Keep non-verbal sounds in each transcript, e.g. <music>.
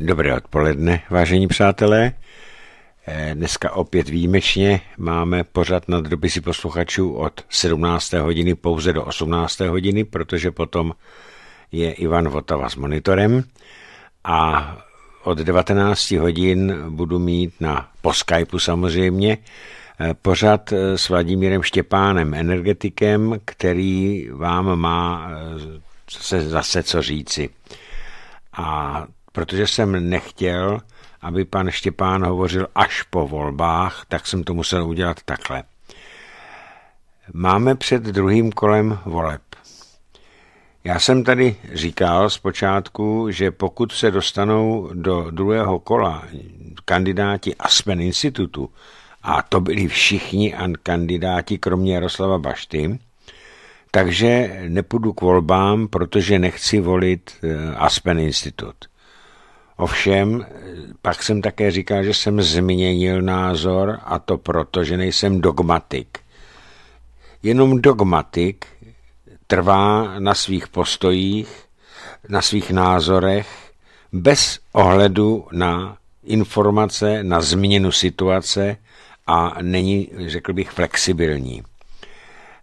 Dobré odpoledne, vážení přátelé. Eh, dneska opět výjimečně máme pořad na dopisy posluchačů od 17. hodiny pouze do 18. hodiny, protože potom je Ivan Votava s monitorem a od 19 hodin budu mít na po Skypeu samozřejmě eh, pořad eh, s Vladimírem Štěpánem, energetikem, který vám má se zase co říci. A protože jsem nechtěl, aby pan Štěpán hovořil až po volbách, tak jsem to musel udělat takhle. Máme před druhým kolem voleb. Já jsem tady říkal zpočátku, že pokud se dostanou do druhého kola kandidáti Aspen Institutu, a to byli všichni kandidáti, kromě Jaroslava Bašty, takže nepůjdu k volbám, protože nechci volit eh, Aspen Institut. Ovšem, pak jsem také říkal, že jsem změnil názor a to proto, že nejsem dogmatik. Jenom dogmatik trvá na svých postojích, na svých názorech, bez ohledu na informace, na změnu situace a není, řekl bych, flexibilní.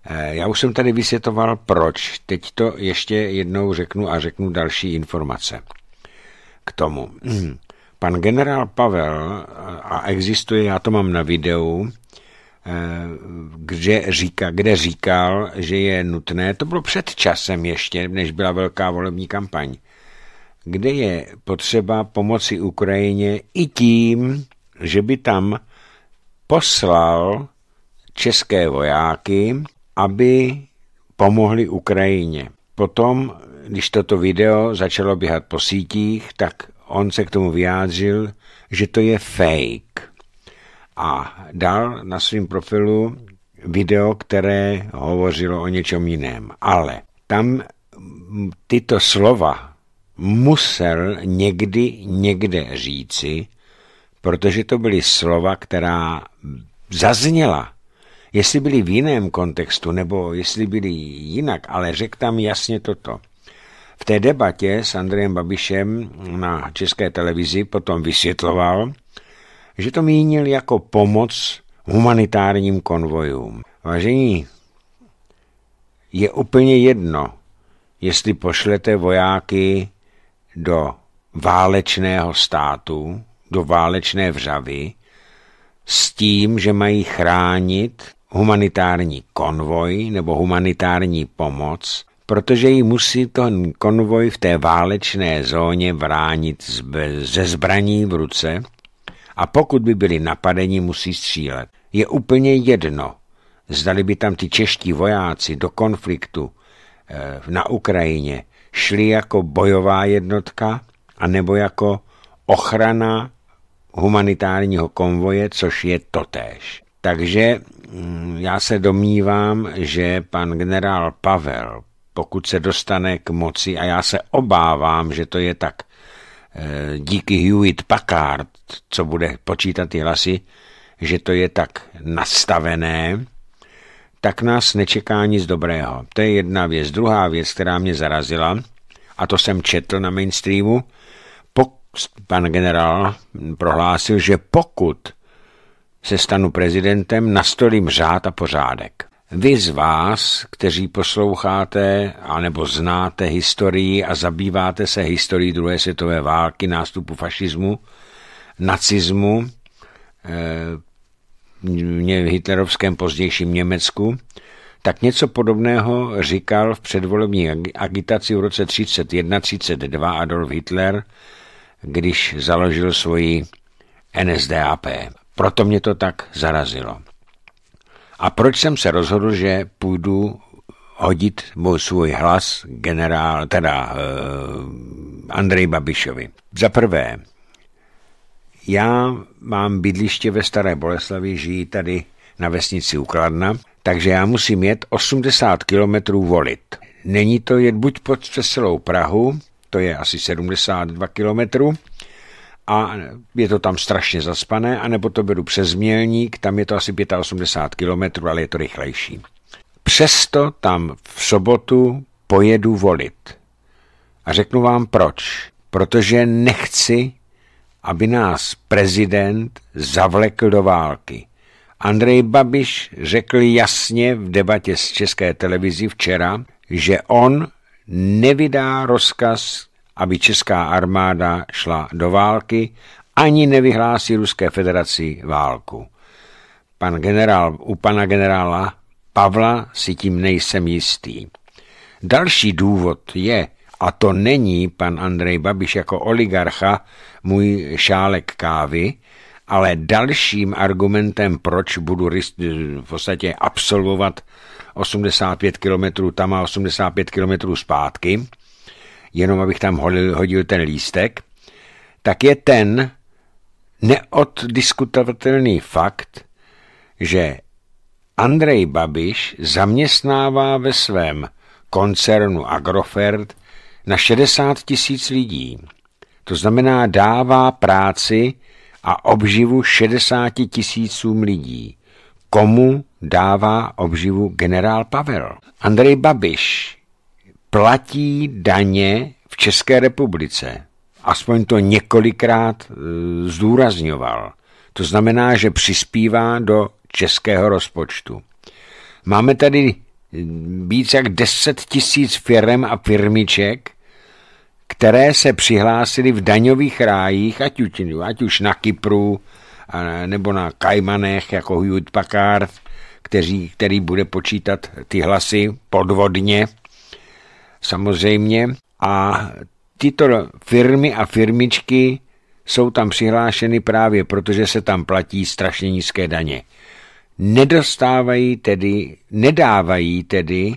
Eh, já už jsem tady vysvětoval, proč. Teď to ještě jednou řeknu a řeknu další informace k tomu. Hmm. Pan generál Pavel, a existuje, já to mám na videu, eh, kde, říká, kde říkal, že je nutné, to bylo před časem ještě, než byla velká volební kampaň, kde je potřeba pomoci Ukrajině i tím, že by tam poslal české vojáky, aby pomohli Ukrajině. Potom když toto video začalo běhat po sítích, tak on se k tomu vyjádřil, že to je fake. A dal na svém profilu video, které hovořilo o něčem jiném. Ale tam tyto slova musel někdy někde říci, protože to byly slova, která zazněla. Jestli byly v jiném kontextu, nebo jestli byly jinak, ale řekl tam jasně toto. V té debatě s Andrejem Babišem na české televizi potom vysvětloval, že to mínil jako pomoc humanitárním konvojům. Vážení, je úplně jedno, jestli pošlete vojáky do válečného státu, do válečné vřavy, s tím, že mají chránit humanitární konvoj nebo humanitární pomoc, protože ji musí ten konvoj v té válečné zóně vránit ze zbraní v ruce a pokud by byli napadeni, musí střílet. Je úplně jedno, zdali by tam ty čeští vojáci do konfliktu eh, na Ukrajině šli jako bojová jednotka anebo jako ochrana humanitárního konvoje, což je totéž. Takže mm, já se domnívám, že pan generál Pavel pokud se dostane k moci a já se obávám, že to je tak eh, díky Hewitt Packard, co bude počítat ty hlasy, že to je tak nastavené, tak nás nečeká nic dobrého. To je jedna věc. Druhá věc, která mě zarazila, a to jsem četl na mainstreamu, pan generál prohlásil, že pokud se stanu prezidentem, nastolím řád a pořádek. Vy z vás, kteří posloucháte anebo znáte historii a zabýváte se historií druhé světové války, nástupu fašismu, nacismu, eh, v hitlerovském pozdějším Německu, tak něco podobného říkal v předvolební agitaci v roce 31-32 Adolf Hitler, když založil svoji NSDAP. Proto mě to tak zarazilo. A proč jsem se rozhodl, že půjdu hodit svůj hlas generál, teda uh, Andrej Babišovi. Za prvé, já mám bydliště ve Staré Boleslavi, žijí tady na vesnici Ukladna, takže já musím jet 80 kilometrů volit. Není to jet buď pod přes celou Prahu, to je asi 72 kilometrů, a je to tam strašně zaspané, anebo to beru přes Mělník, tam je to asi 85 km, ale je to rychlejší. Přesto tam v sobotu pojedu volit. A řeknu vám proč. Protože nechci, aby nás prezident zavlekl do války. Andrej Babiš řekl jasně v debatě s České televizi včera, že on nevydá rozkaz aby česká armáda šla do války, ani nevyhlásí Ruské federaci válku. Pan generál, u pana generála Pavla si tím nejsem jistý. Další důvod je, a to není pan Andrej Babiš jako oligarcha, můj šálek kávy, ale dalším argumentem, proč budu v podstatě absolvovat 85 km tam a 85 km zpátky, jenom abych tam hodil, hodil ten lístek, tak je ten neoddiskutovatelný fakt, že Andrej Babiš zaměstnává ve svém koncernu Agrofert na 60 tisíc lidí. To znamená dává práci a obživu 60 tisícům lidí. Komu dává obživu generál Pavel? Andrej Babiš platí daně v České republice. Aspoň to několikrát eh, zdůrazňoval. To znamená, že přispívá do českého rozpočtu. Máme tady eh, víc jak 10 tisíc firm a firmiček, které se přihlásily v daňových rájích, ať už, ať už na Kypru a, nebo na Kajmanech jako Hewlett Packard, který bude počítat ty hlasy podvodně samozřejmě a tyto firmy a firmičky jsou tam přihlášeny právě protože se tam platí strašně nízké daně. Nedostávají tedy, nedávají tedy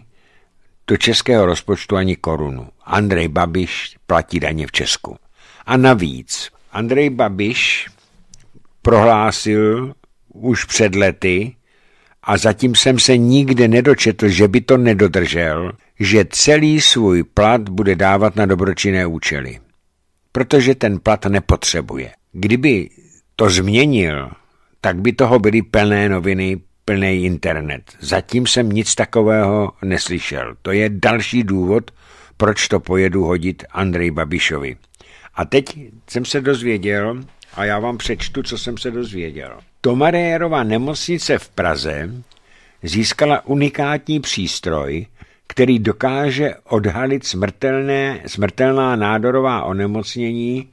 do českého rozpočtu ani korunu. Andrej Babiš platí daně v Česku. A navíc Andrej Babiš prohlásil už před lety, a zatím jsem se nikde nedočetl, že by to nedodržel, že celý svůj plat bude dávat na dobročinné účely. Protože ten plat nepotřebuje. Kdyby to změnil, tak by toho byly plné noviny, plný internet. Zatím jsem nic takového neslyšel. To je další důvod, proč to pojedu hodit Andrej Babišovi. A teď jsem se dozvěděl, a já vám přečtu, co jsem se dozvěděl. Tomarérova nemocnice v Praze získala unikátní přístroj, který dokáže odhalit smrtelné, smrtelná nádorová onemocnění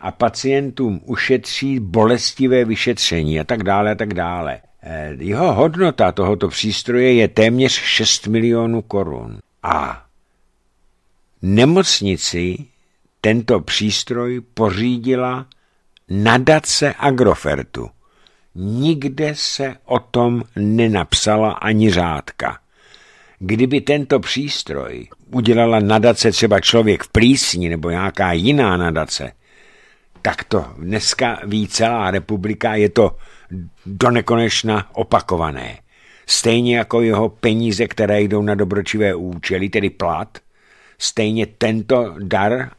a pacientům ušetří bolestivé vyšetření a tak dále a tak dále. Eh, jeho hodnota tohoto přístroje je téměř 6 milionů korun. A nemocnici tento přístroj pořídila nadace Agrofertu. Nikde se o tom nenapsala ani řádka. Kdyby tento přístroj udělala nadace třeba člověk v plísni nebo nějaká jiná nadace, tak to dneska ví celá republika, je to do nekonečna opakované. Stejně jako jeho peníze, které jdou na dobročivé účely, tedy plat, stejně tento dar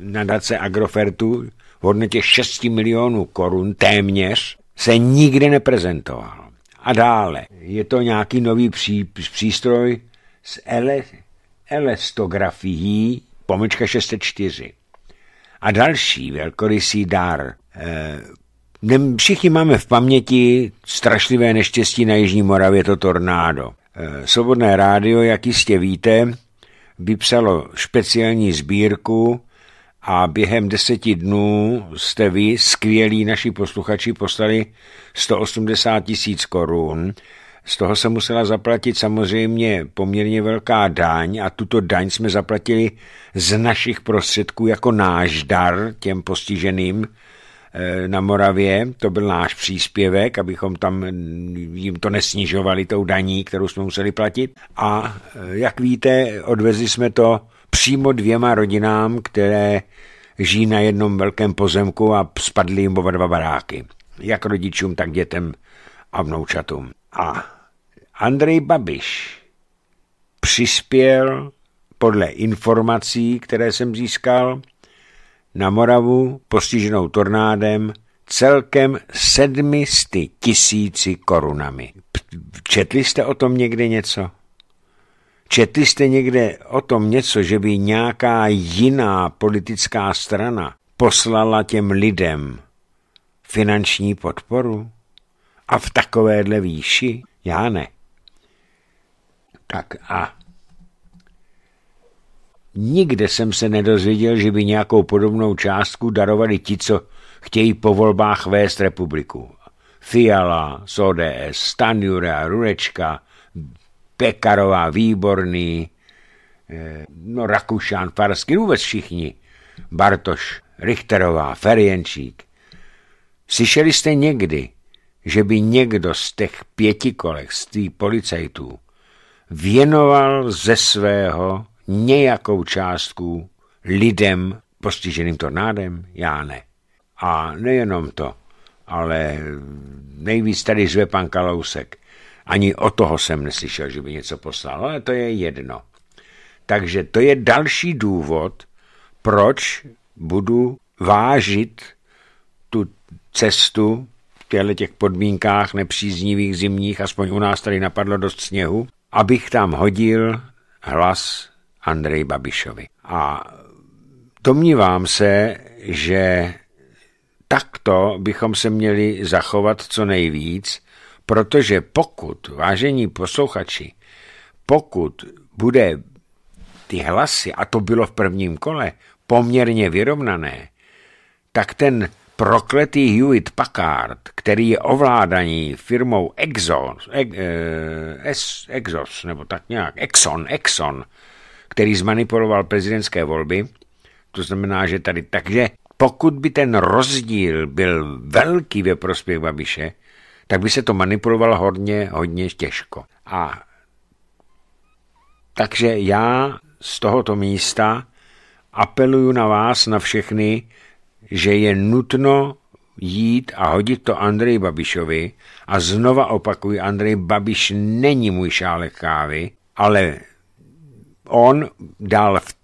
nadace Agrofertu v hodnotě 6 milionů korun téměř se nikdy neprezentoval a dále. Je to nějaký nový pří, přístroj s ele, elestografií pomlčka 604. A další velkorysý dar. E, všichni máme v paměti strašlivé neštěstí na Jižní Moravě, to tornádo. E, Svobodné rádio, jak jistě víte, vypsalo speciální sbírku a během deseti dnů jste vy, skvělí naši posluchači, poslali 180 tisíc korun. Z toho se musela zaplatit samozřejmě poměrně velká daň a tuto daň jsme zaplatili z našich prostředků jako náš dar těm postiženým eh, na Moravě. To byl náš příspěvek, abychom tam mm, jim to nesnižovali tou daní, kterou jsme museli platit. A eh, jak víte, odvezli jsme to přímo dvěma rodinám, které žijí na jednom velkém pozemku a spadly jim oba dva baráky. Jak rodičům, tak dětem a vnoučatům. A Andrej Babiš přispěl podle informací, které jsem získal, na Moravu postiženou tornádem celkem sedmisty tisíci korunami. Četli jste o tom někdy něco? Četli jste někde o tom něco, že by nějaká jiná politická strana poslala těm lidem finanční podporu? A v takovéhle výši? Já ne. Tak a nikde jsem se nedozvěděl, že by nějakou podobnou částku darovali ti, co chtějí po volbách vést republiku. Fiala SODS, Stanjura, Rurečka, Pekarová, Výborný, eh, no Rakušan, Farský, vůbec všichni, Bartoš, Richterová, Ferjenčík. Slyšeli jste někdy, že by někdo z těch pěti kolek, z tý policajtů, věnoval ze svého nějakou částku lidem postiženým tornádem? Já ne. A nejenom to, ale nejvíc tady zve pan Kalousek. Ani o toho jsem neslyšel, že by něco poslal, ale to je jedno. Takže to je další důvod, proč budu vážit tu cestu v těchto těch podmínkách nepříznivých zimních, aspoň u nás tady napadlo dost sněhu, abych tam hodil hlas Andrej Babišovi. A domnívám se, že takto bychom se měli zachovat co nejvíc, Protože pokud, vážení posluchači, pokud bude ty hlasy, a to bylo v prvním kole, poměrně vyrovnané, tak ten prokletý Hewitt Packard, který je ovládaný firmou Exxon, e, e, Exos nebo tak nějak, Exxon, Exxon, který zmanipuloval prezidentské volby, to znamená, že tady takže pokud by ten rozdíl byl velký ve prospěch Babiše, tak by se to manipulovalo hodně, hodně těžko. A takže já z tohoto místa apeluju na vás, na všechny, že je nutno jít a hodit to Andreji Babišovi a znova opakuji, Andrej Babiš není můj šálek kávy, ale on dal v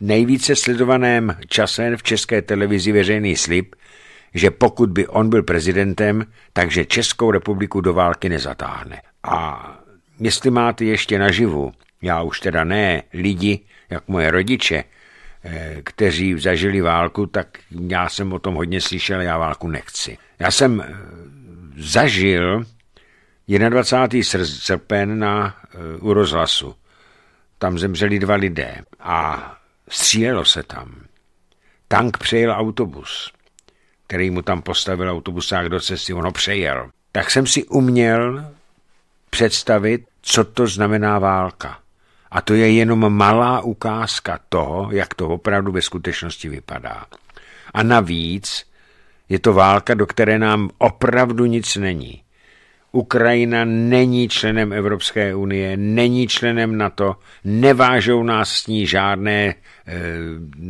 nejvíce sledovaném čase v české televizi veřejný slib, že pokud by on byl prezidentem, takže Českou republiku do války nezatáhne. A jestli máte ještě naživu, já už teda ne, lidi, jak moje rodiče, eh, kteří zažili válku, tak já jsem o tom hodně slyšel, já válku nechci. Já jsem eh, zažil 21. srpen na, eh, u rozhlasu. Tam zemřeli dva lidé a střílelo se tam. Tank přejel autobus který mu tam postavil autobusák do cesty, ono přejel. Tak jsem si uměl představit, co to znamená válka. A to je jenom malá ukázka toho, jak to opravdu ve skutečnosti vypadá. A navíc je to válka, do které nám opravdu nic není. Ukrajina není členem Evropské unie, není členem NATO, nevážou nás s ní žádné, eh,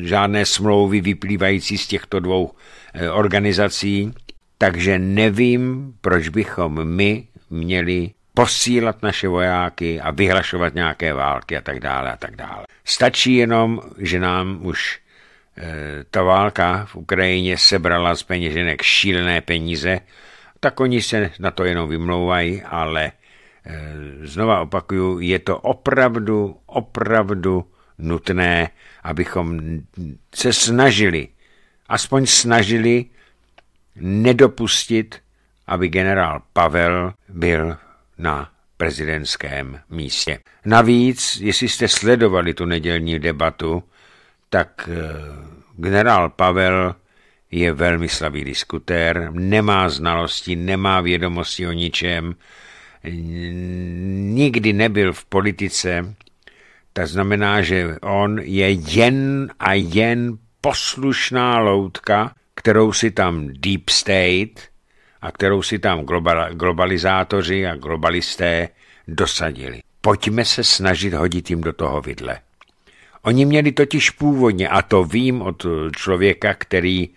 žádné smlouvy vyplývající z těchto dvou Eh, organizací, takže nevím, proč bychom my měli posílat naše vojáky a vyhlašovat nějaké války a tak dále a tak dále. Stačí jenom, že nám už e, ta válka v Ukrajině sebrala z peněženek šílené peníze, tak oni se na to jenom vymlouvají, ale e, znova opakuju, je to opravdu, opravdu nutné, abychom se snažili aspoň snažili nedopustit, aby generál Pavel byl na prezidentském místě. Navíc, jestli jste sledovali tu nedělní debatu, tak eh, generál Pavel je velmi slabý diskutér, nemá znalosti, nemá vědomosti o ničem, nikdy nebyl v politice, to znamená, že on je jen a jen poslušná loutka, kterou si tam Deep State a kterou si tam globalizátoři a globalisté dosadili. Pojďme se snažit hodit jim do toho vidle. Oni měli totiž původně, a to vím od člověka, který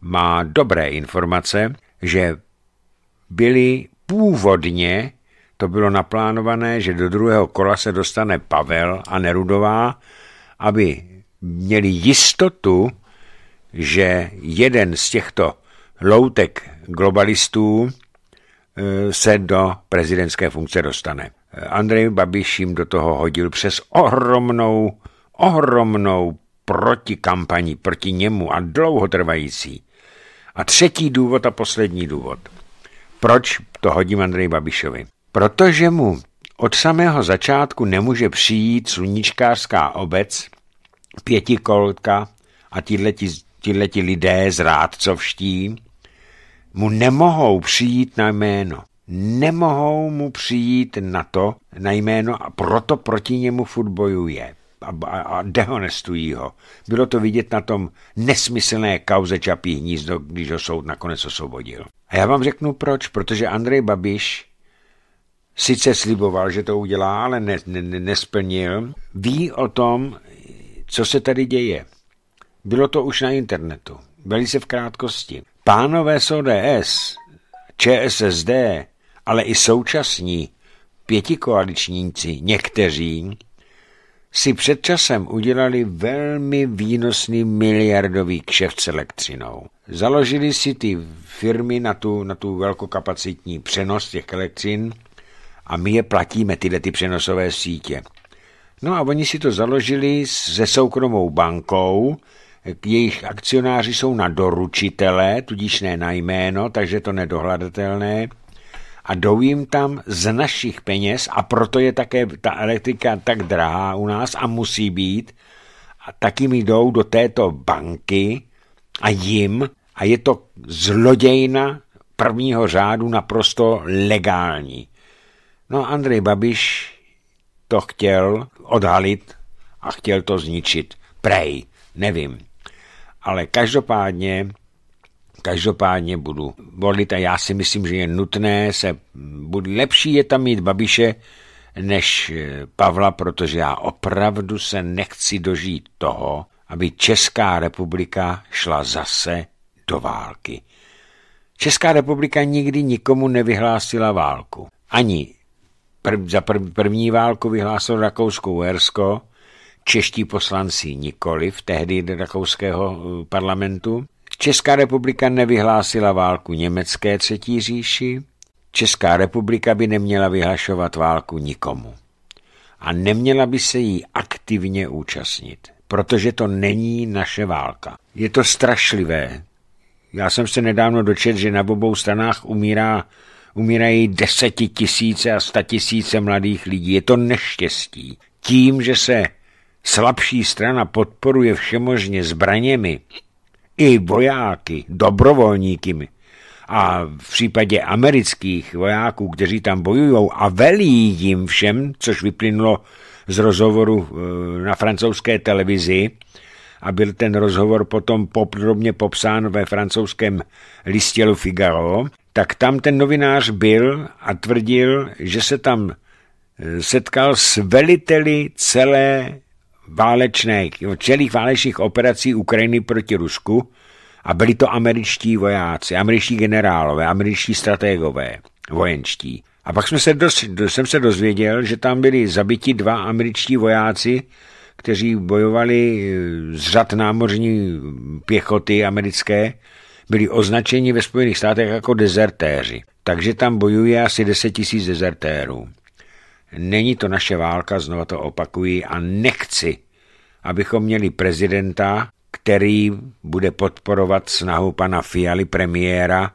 má dobré informace, že byli původně, to bylo naplánované, že do druhého kola se dostane Pavel a Nerudová, aby měli jistotu, že jeden z těchto loutek globalistů eh, se do prezidentské funkce dostane. Eh, Andrej Babiš jim do toho hodil přes ohromnou, ohromnou protikampaní proti němu a dlouhotrvající. A třetí důvod a poslední důvod. Proč to hodím Andrej Babišovi? Protože mu od samého začátku nemůže přijít sluníčkářská obec, pětikolka a tihleti, tihleti lidé zrádcovští mu nemohou přijít na jméno. Nemohou mu přijít na to, na jméno a proto proti němu furt bojuje a, a, a dehonestují ho. Bylo to vidět na tom nesmyslné kauze Čapí hnízdo, když ho soud nakonec osvobodil. A já vám řeknu proč, protože Andrej Babiš sice sliboval, že to udělá, ale ne, ne, nesplnil. Ví o tom, co se tady děje? Bylo to už na internetu. Byli se v krátkosti. Pánové z ODS, ČSSD, ale i současní pětikoaličníci, někteří, si před časem udělali velmi výnosný miliardový kšeft s elektřinou. Založili si ty firmy na tu, na tu velkokapacitní přenos těch elektřin a my je platíme, tyhle ty přenosové sítě. No a oni si to založili se soukromou bankou, jejich akcionáři jsou na doručitele, tudíž ne na jméno, takže to nedohladatelné. A jdou jim tam z našich peněz a proto je také ta elektrika tak drahá u nás a musí být. A taky mi jdou do této banky a jim a je to zlodějna prvního řádu naprosto legální. No Andrej Babiš to chtěl odhalit a chtěl to zničit. Prej, nevím. Ale každopádně, každopádně budu volit a já si myslím, že je nutné se, bude, lepší je tam mít Babiše než eh, Pavla, protože já opravdu se nechci dožít toho, aby Česká republika šla zase do války. Česká republika nikdy nikomu nevyhlásila válku. Ani prv, za prv, první válku vyhlásilo rakousko Uersko, čeští poslanci nikoli v tehdy rakouského eh, parlamentu. Česká republika nevyhlásila válku německé třetí říši, Česká republika by neměla vyhlašovat válku nikomu. A neměla by se jí aktivně účastnit, protože to není naše válka. Je to strašlivé. Já jsem se nedávno dočet, že na obou stranách umírá umírají desetitisíce a statisíce mladých lidí. Je to neštěstí. Tím, že se slabší strana podporuje všemožně zbraněmi, i vojáky, dobrovolníky, a v případě amerických vojáků, kteří tam bojují a velí jim všem, což vyplynulo z rozhovoru eh, na francouzské televizi, a byl ten rozhovor potom podrobně popsán ve francouzském listě Le Figaro, tak tam ten novinář byl a tvrdil, že se tam eh, setkal s veliteli celé válečné, celých válečných operací Ukrajiny proti Rusku a byli to američtí vojáci, američtí generálové, američtí strategové, vojenčtí. A pak jsme se dos, jsem se dozvěděl, že tam byli zabiti dva američtí vojáci, kteří bojovali eh, z řad námořní pěchoty americké byli označeni ve Spojených státech jako dezertéři, takže tam bojuje asi 10 tisíc dezertérů. Není to naše válka, znova to opakuji, a nechci, abychom měli prezidenta, který bude podporovat snahu pana Fialy premiéra,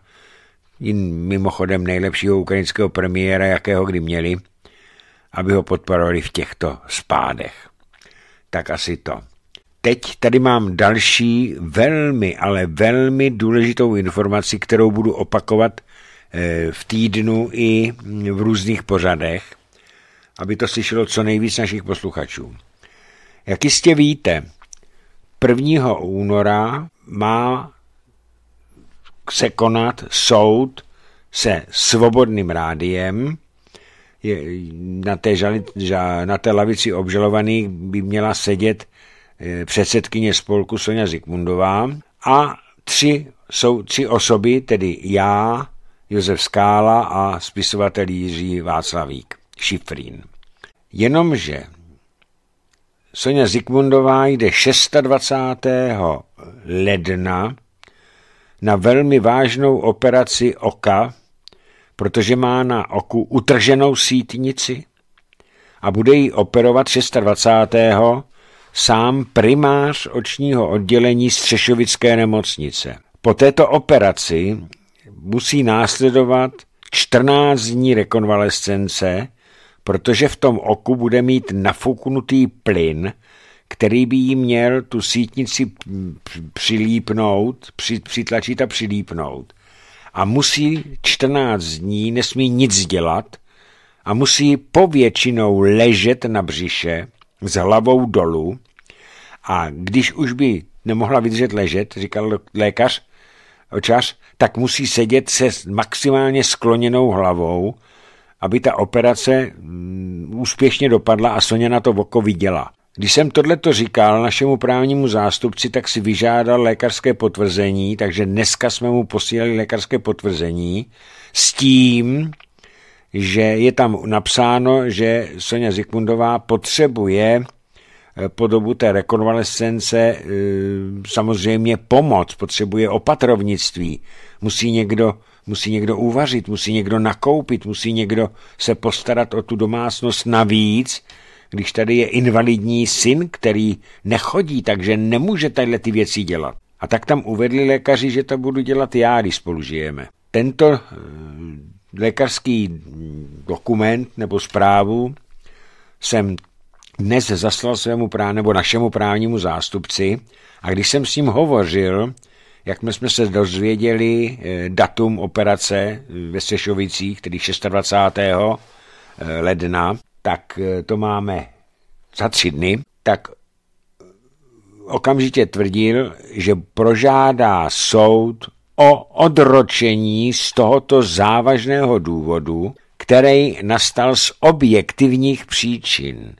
mimochodem nejlepšího ukrajinského premiéra, jakého kdy měli, aby ho podporovali v těchto spádech. Tak asi to teď tady mám další velmi, ale velmi důležitou informaci, kterou budu opakovat eh, v týdnu i v různých pořadech, aby to slyšelo co nejvíc našich posluchačů. Jak jistě víte, 1. února má se konat soud se svobodným rádiem. na, té žali, na té lavici obžalovaných by měla sedět Eh, předsedkyně spolku Sonja Zikmundová a tři, jsou tři osoby, tedy já, Josef Skála a spisovatel Jiří Václavík, Šifrín. Jenomže Sonja Zikmundová jde 26. ledna na velmi vážnou operaci oka, protože má na oku utrženou sítnici a bude ji operovat 26 sám primář očního oddělení Střešovické nemocnice. Po této operaci musí následovat 14 dní rekonvalescence, protože v tom oku bude mít nafuknutý plyn, který by jí měl tu sítnici přilípnout, přitlačit a přilípnout. A musí 14 dní, nesmí nic dělat a musí povětšinou ležet na břiše, s hlavou dolů a když už by nemohla vydržet ležet, říkal lékař, očař, tak musí sedět se maximálně skloněnou hlavou, aby ta operace mm, úspěšně dopadla a Soně na to oko viděla. Když jsem tohleto říkal našemu právnímu zástupci, tak si vyžádal lékařské potvrzení, takže dneska jsme mu posílali lékařské potvrzení s tím, že je tam napsáno, že Sonja Zikmundová potřebuje eh, po dobu té rekonvalescence eh, samozřejmě pomoc, potřebuje opatrovnictví. Musí někdo, musí někdo uvařit, musí někdo nakoupit, musí někdo se postarat o tu domácnost navíc, když tady je invalidní syn, který nechodí, takže nemůže tyhle ty věci dělat. A tak tam uvedli lékaři, že to budu dělat já, když spolu žijeme. Tento eh, lékařský dokument nebo zprávu jsem dnes zaslal svému prá, nebo našemu právnímu zástupci a když jsem s ním hovořil, jak my jsme se dozvěděli eh, datum operace eh, ve Střešovicích, tedy 26. Eh, ledna, tak to máme za tři dny, tak okamžitě tvrdil, že prožádá soud o odročení z tohoto závažného důvodu, který nastal z objektivních příčin.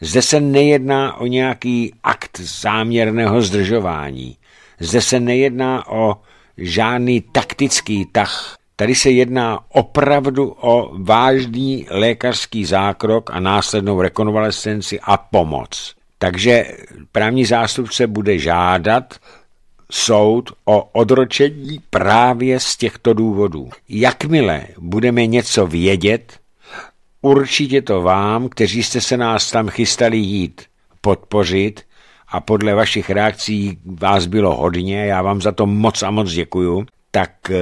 Zde se nejedná o nějaký akt záměrného zdržování. Zde se nejedná o žádný taktický tah. Tady se jedná opravdu o vážný lékařský zákrok a následnou rekonvalescenci a pomoc. Takže právní zástupce bude žádat soud o odročení právě z těchto důvodů. Jakmile budeme něco vědět, určitě to vám, kteří jste se nás tam chystali jít, podpořit a podle vašich reakcí vás bylo hodně, já vám za to moc a moc děkuju, tak eh,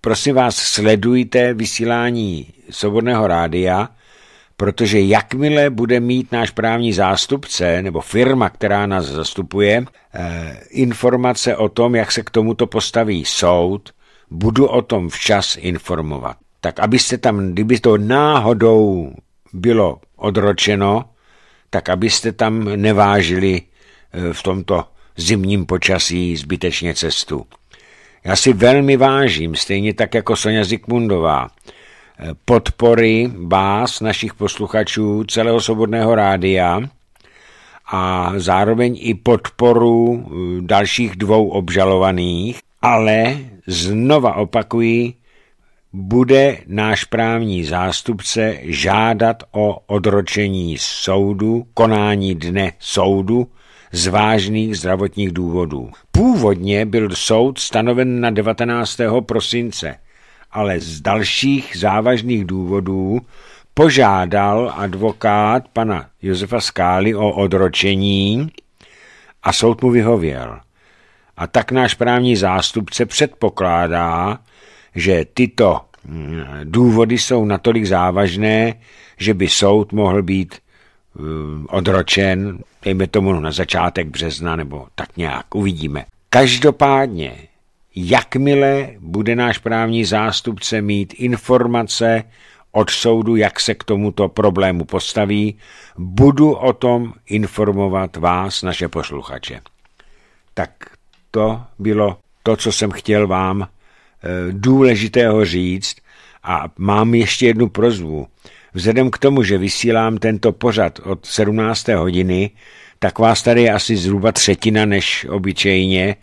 prosím vás sledujte vysílání Svobodného rádia, protože jakmile bude mít náš právní zástupce nebo firma, která nás zastupuje, eh, informace o tom, jak se k tomuto postaví soud, budu o tom včas informovat. Tak abyste tam, kdyby to náhodou bylo odročeno, tak abyste tam nevážili eh, v tomto zimním počasí zbytečně cestu. Já si velmi vážím, stejně tak jako Sonja Zikmundová, podpory vás, našich posluchačů, celého Svobodného rádia a zároveň i podporu eh, dalších dvou obžalovaných, ale znova opakuji, bude náš právní zástupce žádat o odročení soudu, konání dne soudu z vážných zdravotních důvodů. Původně byl soud stanoven na 19. prosince – ale z dalších závažných důvodů požádal advokát pana Josefa Skály o odročení a soud mu vyhověl. A tak náš právní zástupce předpokládá, že tyto mm, důvody jsou natolik závažné, že by soud mohl být mm, odročen, dejme tomu na začátek března nebo tak nějak, uvidíme. Každopádně jakmile bude náš právní zástupce mít informace od soudu, jak se k tomuto problému postaví, budu o tom informovat vás, naše posluchače. Tak to bylo to, co jsem chtěl vám eh, důležitého říct a mám ještě jednu prozvu. Vzhledem k tomu, že vysílám tento pořad od 17. hodiny, tak vás tady je asi zhruba třetina než obyčejně,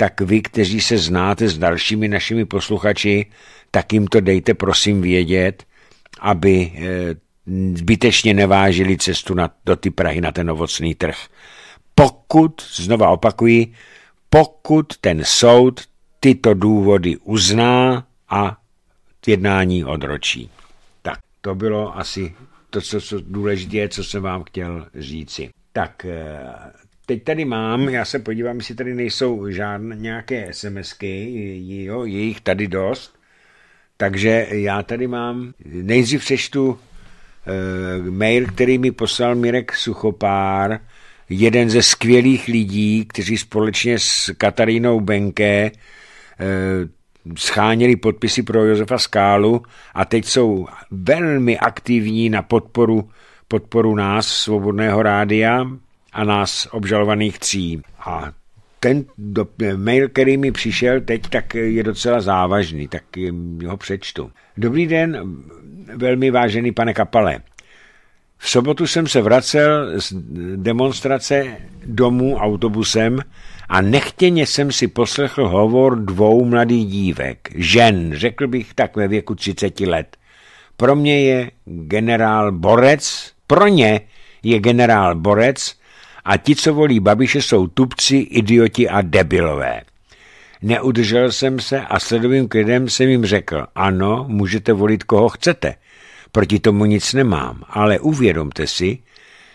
tak vy, kteří se znáte s dalšími našimi posluchači, tak jim to dejte prosím vědět, aby eh, zbytečně nevážili cestu na, do ty Prahy na ten ovocný trh. Pokud, znova opakuji, pokud ten soud tyto důvody uzná a jednání odročí. Tak to bylo asi to, co, co důležité, co jsem vám chtěl říci. Tak eh, Teď tady mám, já se podívám, jestli tady nejsou žádné nějaké SMSky, jo, je jich tady dost. Takže já tady mám, nejdřív přečtu e, mail, který mi poslal Mirek Suchopár, jeden ze skvělých lidí, kteří společně s Katarínou Benke e, scháněli podpisy pro Josefa Skálu a teď jsou velmi aktivní na podporu, podporu nás, Svobodného rádia, a nás obžalovaných tří. A ten do, mail, který mi přišel teď, tak je docela závažný, tak ho přečtu. Dobrý den, velmi vážený pane Kapale. V sobotu jsem se vracel z demonstrace domů autobusem a nechtěně jsem si poslechl hovor dvou mladých dívek, žen, řekl bych tak ve věku 30 let. Pro mě je generál Borec, pro ně je generál Borec a ti, co volí Babiše, jsou tupci, idioti a debilové. Neudržel jsem se a sledovým klidem jsem jim řekl, ano, můžete volit koho chcete, proti tomu nic nemám, ale uvědomte si,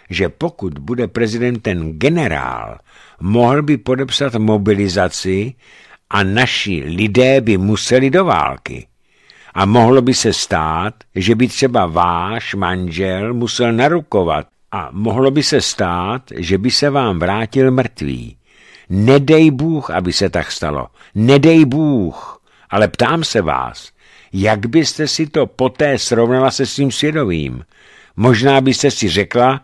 že pokud bude prezident ten generál, mohl by podepsat mobilizaci a naši lidé by museli do války. A mohlo by se stát, že by třeba váš manžel musel narukovat a mohlo by se stát, že by se vám vrátil mrtvý. Nedej Bůh, aby se tak stalo. Nedej Bůh. Ale ptám se vás, jak byste si to poté srovnala se svým svědomím? Možná byste si řekla,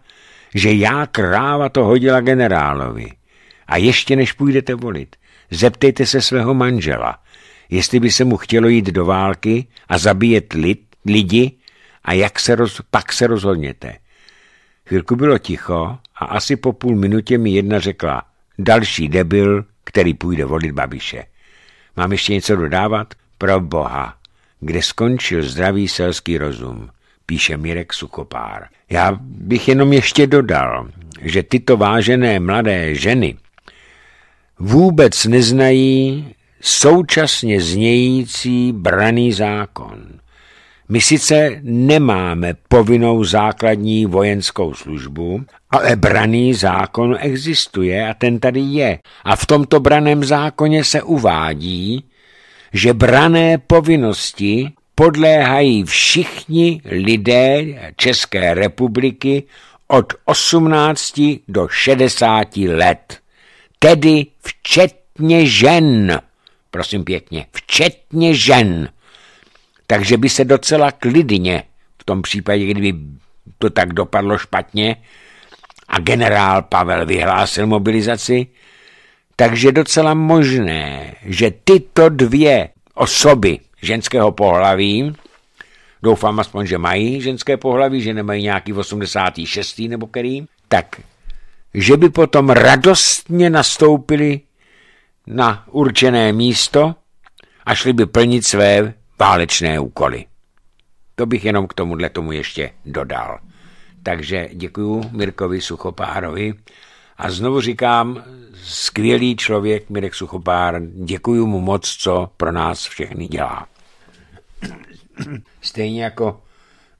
že já kráva to hodila generálovi. A ještě než půjdete volit, zeptejte se svého manžela, jestli by se mu chtělo jít do války a zabíjet lid, lidi a jak se roz, pak se rozhodněte. Chvilku bylo ticho a asi po půl minutě mi jedna řekla další debil, který půjde volit babiše. Mám ještě něco dodávat? Pro boha, kde skončil zdravý selský rozum, píše Mirek Sukopár. Já bych jenom ještě dodal, že tyto vážené mladé ženy vůbec neznají současně znějící braný zákon. My sice nemáme povinnou základní vojenskou službu, ale braný zákon existuje a ten tady je. A v tomto braném zákoně se uvádí, že brané povinnosti podléhají všichni lidé České republiky od 18 do 60 let, tedy včetně žen. Prosím pěkně, včetně žen takže by se docela klidně, v tom případě, kdyby to tak dopadlo špatně a generál Pavel vyhlásil mobilizaci, takže docela možné, že tyto dvě osoby ženského pohlaví, doufám aspoň, že mají ženské pohlaví, že nemají nějaký 86. nebo který, tak, že by potom radostně nastoupili na určené místo a šli by plnit své válečné úkoly. To bych jenom k tomuhle tomu ještě dodal. Takže děkuji Mirkovi Suchopárovi a znovu říkám, skvělý člověk Mirek Suchopár, děkuji mu moc, co pro nás všechny dělá. <clears throat> Stejně jako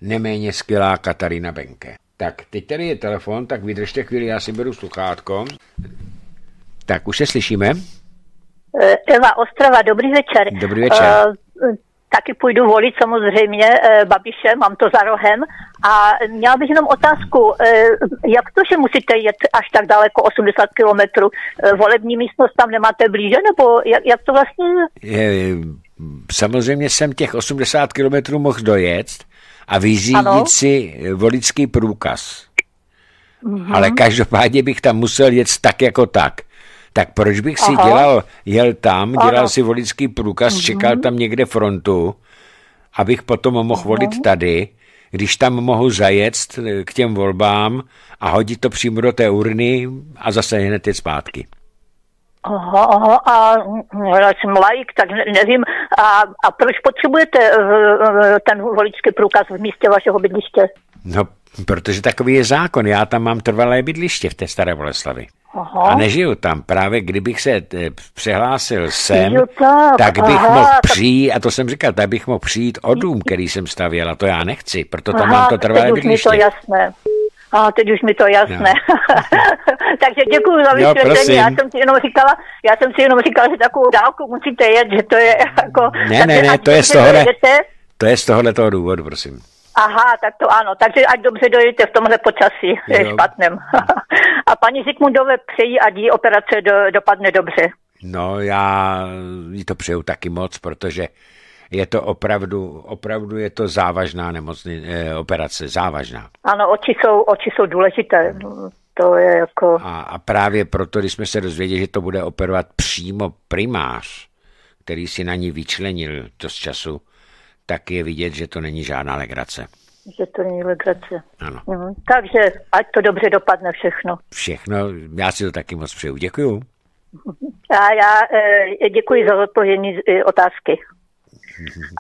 neméně skvělá Katarina Benke. Tak, teď tady je telefon, tak vydržte chvíli, já si beru sluchátko. Tak, už se slyšíme. Eva eh, Ostrava, dobrý večer. Dobrý večer. Uh, taky půjdu volit samozřejmě e, Babiše, mám to za rohem. A měla bych jenom otázku, e, jak to, že musíte jet až tak daleko, 80 kilometrů, e, volební místnost tam nemáte blíže, nebo jak, jak to vlastně... Je, samozřejmě jsem těch 80 kilometrů mohl dojet a vyřídit ano? si volický průkaz. Mm-hmm. Ale každopádně bych tam musel jet tak jako tak tak proč bych si Aha. dělal, jel tam, dělal ano. si volický průkaz, mm-hmm. čekal tam někde frontu, abych potom mohl volit mm-hmm. tady, když tam mohu zajet k těm volbám a hodit to přímo do té urny a zase hned je zpátky. Aha, aha, a mm, mm, já jsem laik, tak nevím. A, a proč potřebujete eh, eh, ten voličský průkaz v místě vašeho bydliště? No, protože takový je zákon. Já tam mám trvalé bydliště v té Staré Boleslavi. Aha. A nežiju tam. Právě kdybych se eh, přehlásil sem, tak bych aha, mohl přijít, a to jsem říkal, tak bych mohl přijít o dům, který jsem stavěl. A To já nechci, proto tam aha, mám to trvalé bydliště. to jasné. A teď už mi to no. jasné. No. <laughs> Takže děkuji za vysvětlení. já jsem si jenom říkala, já jsem si jenom říkala, že takovou dálku musíte jet, že to je <laughs> jako... Ne, ne, ne, to je z tohohle, to je z tohohle toho důvodu, prosím. Aha, tak to ano. Takže ať dobře dojedete v tomhle počasí, je špatném. <laughs> a paní Zikmundové přeji, ať jí operace do, dopadne dobře. No, já jí to přeju taky moc, protože je to opravdu, opravdu je to závažná nemocný, eh, operace, závažná. Ano, oči jsou, oči jsou důležité. Hmm. To je jako... A, a právě proto, když jsme se dozvěděli, že to bude operovat přímo primář, který si na ní vyčlenil dost času, tak je vidět, že to není žádná legrace. Že to není legrace. Ano. Mhm. Takže ať to dobře dopadne všechno. Všechno, já si to taky moc přeju. Děkuju. <laughs> A já e, děkuji za odpovědní eh, otázky.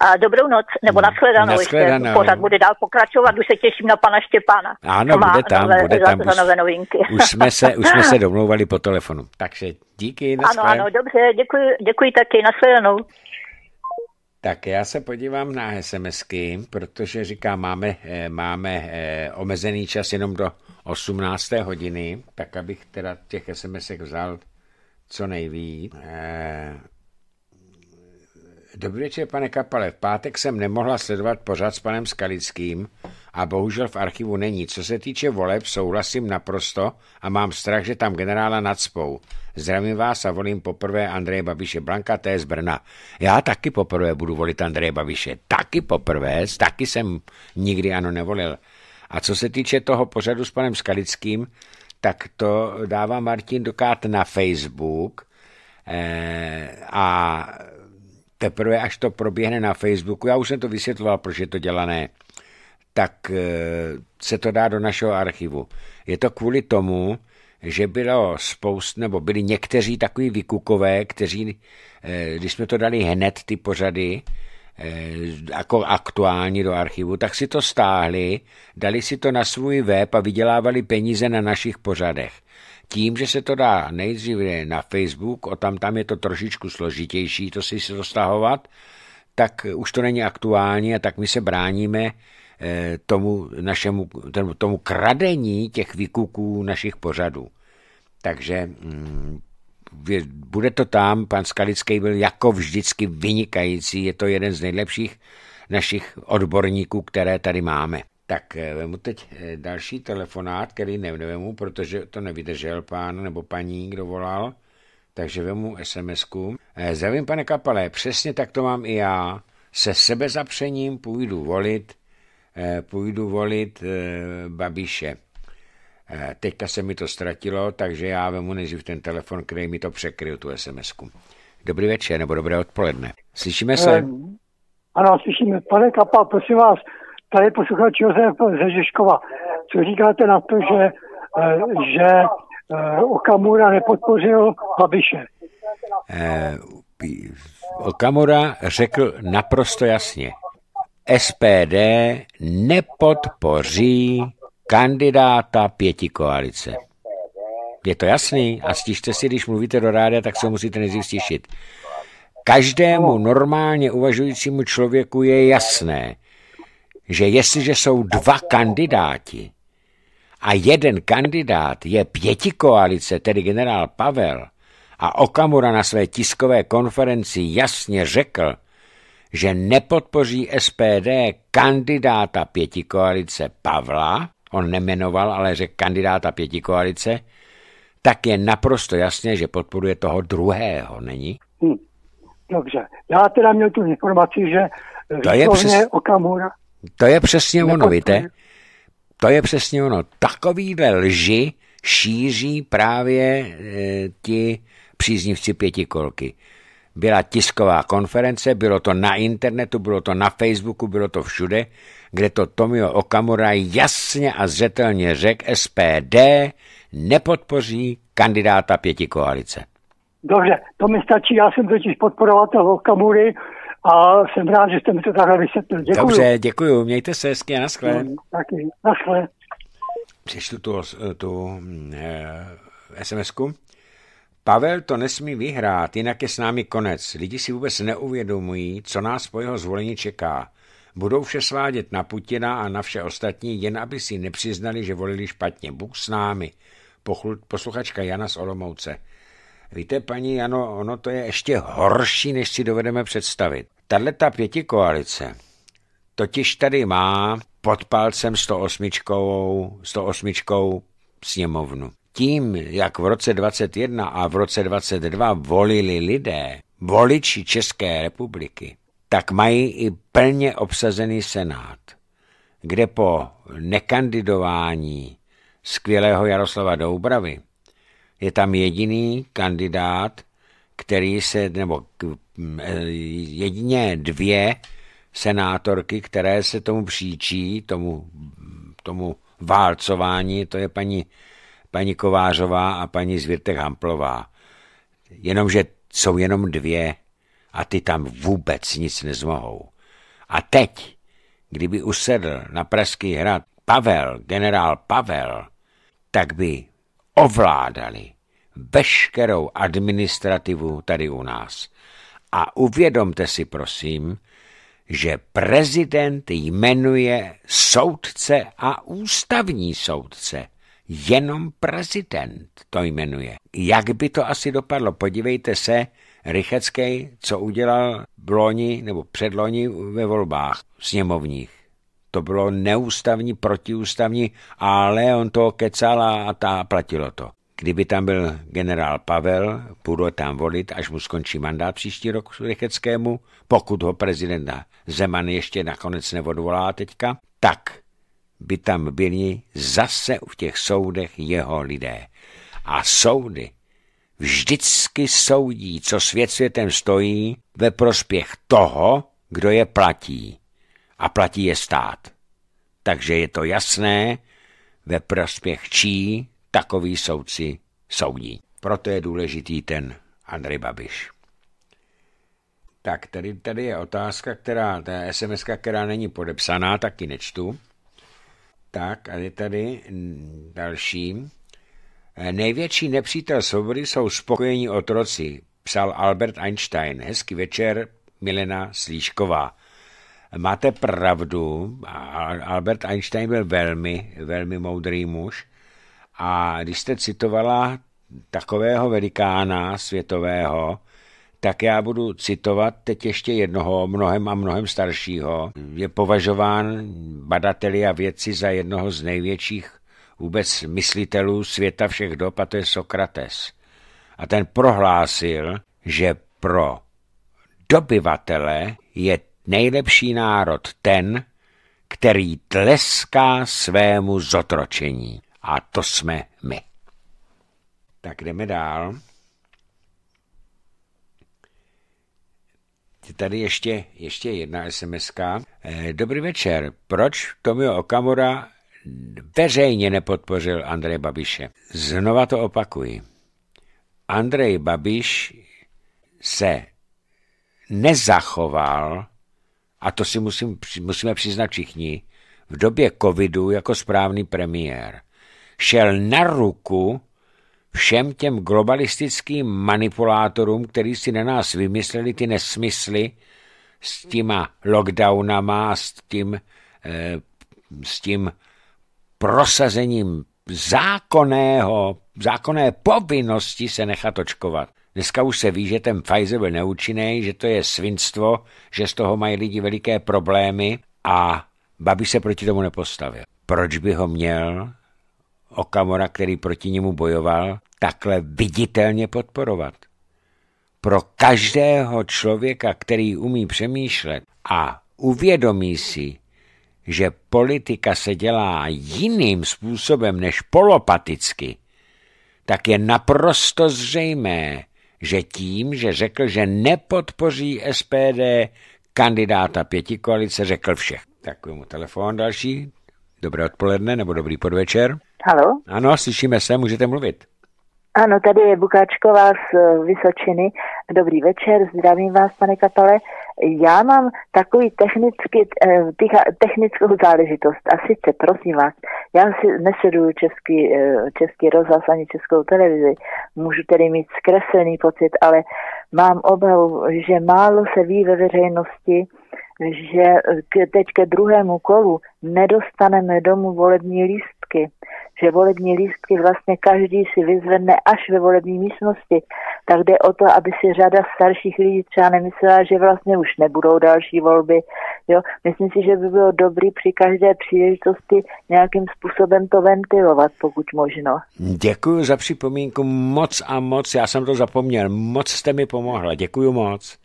A dobrou noc, nebo nashledanou, hmm. nashledanou. ještě. Pořád bude dál pokračovat, už se těším na pana Štěpána. Ano, má bude tam, nové, bude tam. Za, už, za nové novinky. Už jsme, se, už jsme se <laughs> domlouvali po telefonu. Takže díky, nashledanou. Ano, ano, dobře, děkuji, děkuji taky, nashledanou. Tak já se podívám na SMSky, protože říká, máme, eh, máme eh, omezený čas jenom do 18. hodiny, tak abych teda těch SMSek vzal co nejvíc. Eh, Dobrý večer, pane Kapale. V pátek jsem nemohla sledovat pořád s panem Skalickým, a bohužel v archivu není. Co se týče voleb, souhlasím naprosto a mám strach, že tam generála nadspou. Zdravím vás a volím poprvé Andreje Babiše Blanka, to je z Brna. Já taky poprvé budu volit Andreje Babiše. Taky poprvé, taky jsem nikdy ano nevolil. A co se týče toho pořadu s panem Skalickým, tak to dává Martin Dokát na Facebook eh, a teprve až to proběhne na Facebooku, já už jsem to vysvětloval, proč je to dělané tak eh, se to dá do našeho archivu. Je to kvůli tomu, že bylo spoust, nebo byli někteří takový vykukové, kteří, eh, když jsme to dali hned ty pořady, eh, jako aktuální do archivu, tak si to stáhli, dali si to na svůj web a vydělávali peníze na našich pořadech. Tím, že se to dá nejdříve na Facebook, o tam, tam je to trošičku složitější to si dostahovat, tak už to není aktuální a tak my se bráníme Eh, tomu našemu tomu kradení těch výkuků našich pořadů. Takže mm, bude to tam, pan Skalický byl jako vždycky vynikající, je to jeden z nejlepších našich odborníků, které tady máme. Tak eh, vemu teď eh, další telefonát, který nevím, protože to nevydržel pán nebo paní, kdo volal, takže vemu SMS-ku. Zdravím, pane Kapale, přesně tak to mám i já. Se sebezapřením půjdu volit, Eh, půjdu volit eh, Babiše. Eh, teďka se mi to ztratilo, takže já vemu nejdřív ten telefon, který mi to překryl, tu sms -ku. Dobrý večer nebo dobré odpoledne. Slyšíme se? ano, slyšíme. Pane Kapal, prosím vás, tady je posluchač Josef ze Co říkáte na to, že, že Okamura nepodpořil Babiše? Eh, Okamura řekl naprosto jasně. SPD nepodpoří kandidáta pěti koalice. Je to jasný? A stište si, když mluvíte do rádia, tak se musíte nejdřív stišit. Každému normálně uvažujícímu člověku je jasné, že jestliže jsou dva kandidáti a jeden kandidát je pěti koalice, tedy generál Pavel, a Okamura na své tiskové konferenci jasně řekl, že nepodpoří SPD kandidáta pětikoalice Pavla, on nemenoval, ale řekl kandidáta pětikoalice, tak je naprosto jasné, že podporuje toho druhého, není? Hmm. Dobře, já teda měl tu informaci, že to je, přes... Okamura to je přesně ono, víte? To je přesně ono. Takovýhle lži šíří právě e, ti příznivci pětikolky byla tisková konference, bylo to na internetu, bylo to na Facebooku, bylo to všude, kde to Tomio Okamura jasně a zřetelně řekl, SPD nepodpoří kandidáta pěti koalice. Dobře, to mi stačí, já jsem totiž podporovatel Okamury a jsem rád, že jste mi to takhle vysvětlil. Děkuju. Dobře, děkuju, mějte se hezky a naschle. No, taky, naschle. Přečtu tu, tu eh, SMS-ku. Pavel to nesmí vyhrát, jinak je s námi konec. Lidi si vůbec neuvědomují, co nás po jeho zvolení čeká. Budou vše svádět na Putina a na vše ostatní, jen aby si nepřiznali, že volili špatně. Bůh s námi. Posluchačka Jana z Olomouce. Víte, paní Jano, ono to je ještě horší, než si dovedeme představit. Tahle ta koalice totiž tady má pod palcem 108, 108 sněmovnu tím, jak v roce 21 a v roce 22 volili lidé, voliči České republiky, tak mají i plně obsazený senát, kde po nekandidování skvělého Jaroslava Doubravy je tam jediný kandidát, který se, nebo e, jedině dvě senátorky, které se tomu příčí, tomu, tomu válcování, to je paní paní Kovářová a paní Zvirtek Hamplová. Jenomže jsou jenom dvě a ty tam vůbec nic nezmohou. A teď, kdyby usedl na Pražský hrad Pavel, generál Pavel, tak by ovládali veškerou administrativu tady u nás. A uvědomte si, prosím, že prezident jmenuje soudce a ústavní soudce. Jenom prezident to jmenuje. Jak by to asi dopadlo? Podívejte se, Rychecký, co udělal v loni nebo předloni ve volbách sněmovních. To bylo neústavní, protiústavní, ale on to kecal a ta platilo to. Kdyby tam byl generál Pavel, půjde tam volit, až mu skončí mandát příští rok Rycheckému, pokud ho prezidenta Zeman ještě nakonec neodvolá teďka, tak by tam byli zase v těch soudech jeho lidé. A soudy vždycky soudí, co svět světem stojí, ve prospěch toho, kdo je platí. A platí je stát. Takže je to jasné, ve prospěch čí takový soudci soudí. Proto je důležitý ten Andrej Babiš. Tak, tady, tady je otázka, která, ta SMS, která není podepsaná, taky nečtu. Tak a je tady další. E, největší nepřítel svobody jsou spokojení otroci, psal Albert Einstein. Hezký večer, Milena Slíšková. Máte pravdu, Albert Einstein byl velmi, velmi moudrý muž a když jste citovala takového velikána světového, tak já budu citovat teď ještě jednoho, mnohem a mnohem staršího. Je považován badateli a vědci za jednoho z největších vůbec myslitelů světa všech dob, a to je Sokrates. A ten prohlásil, že pro dobyvatele je nejlepší národ ten, který tleská svému zotročení. A to jsme my. Tak jdeme dál. Tady ještě, ještě jedna sms -ka. Eh, dobrý večer. Proč Tomio Okamura veřejně nepodpořil Andreje Babiše? Znova to opakuji. Andrej Babiš se nezachoval, a to si musím, musíme přiznat všichni, v době covidu jako správný premiér. Šel na ruku všem těm globalistickým manipulátorům, který si na nás vymysleli ty nesmysly s těma lockdownama, s tím, eh, s tím prosazením zákonného, zákonné povinnosti se nechat očkovat. Dneska už se ví, že ten Pfizer byl neúčinný, že to je svinstvo, že z toho mají lidi veliké problémy a Babi se proti tomu nepostavil. Proč by ho měl? Okamora, který proti němu bojoval, takhle viditelně podporovat. Pro každého člověka, který umí přemýšlet a uvědomí si, že politika se dělá jiným způsobem než polopaticky, tak je naprosto zřejmé, že tím, že řekl, že nepodpoří SPD kandidáta pěti koalice, řekl všech. Tak mu telefon další. Dobré odpoledne nebo dobrý podvečer. Halo? Ano, slyšíme se, můžete mluvit. Ano, tady je Bukáčková z eh, Vysočiny. Dobrý večer, zdravím vás, pane Kapale. Já mám takový technicky, eh, technickou záležitost a sice, prosím vás, já si nesleduju český, eh, český rozhlas ani českou televizi, můžu tedy mít zkreslený pocit, ale mám obavu, že málo se ví ve veřejnosti, že teď ke druhému kolu nedostaneme domů volební lístky, že volební lístky vlastně každý si vyzvedne až ve volební místnosti, tak jde o to, aby si řada starších lidí třeba nemyslela, že vlastně už nebudou další volby. Jo? Myslím si, že by bylo dobré při každé příležitosti nějakým způsobem to ventilovat, pokud možno. Děkuji za připomínku moc a moc, já jsem to zapomněl, moc jste mi pomohla, děkuji moc.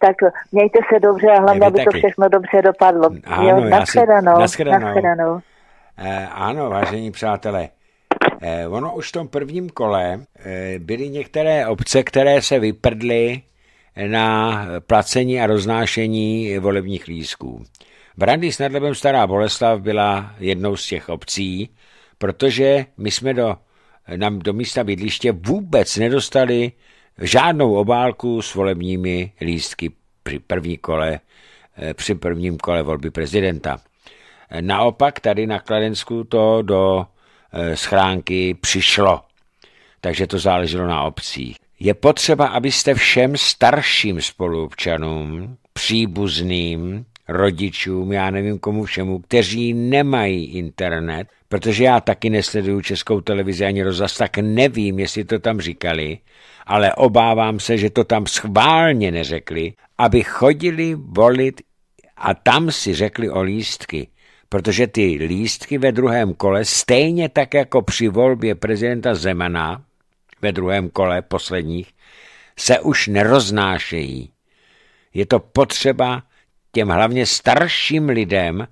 Tak mějte se dobře a hlavně, aby taky. to všechno dobře dopadlo. Ano, jo, naschledanou. Naschledanou. naschledanou. Eh, ano, vážení přátelé, eh, ono už v tom prvním kole eh, byly některé obce, které se vyprdly na placení a roznášení volebních lístků. Brandy s Nadlebem Stará Boleslav byla jednou z těch obcí, protože my jsme do, nám do místa bydliště vůbec nedostali žádnou obálku s volebními lístky při první kole, eh, při prvním kole volby prezidenta. Naopak tady na Kladensku to do eh, schránky přišlo, takže to záleželo na obcích. Je potřeba, abyste všem starším spoluobčanům, příbuzným, rodičům, já nevím komu všemu, kteří nemají internet, protože já taky nesleduju českou televizi ani rozhlas, tak nevím, jestli to tam říkali, ale obávám se, že to tam schválně neřekli, aby chodili volit a tam si řekli o lístky protože ty lístky ve druhém kole, stejně tak jako při volbě prezidenta Zemana ve druhém kole posledních, se už neroznášejí. Je to potřeba těm hlavně starším lidem,